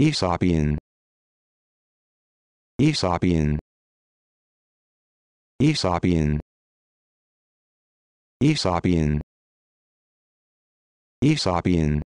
Aesopian Aesopian Aesopian Aesopian Aesopian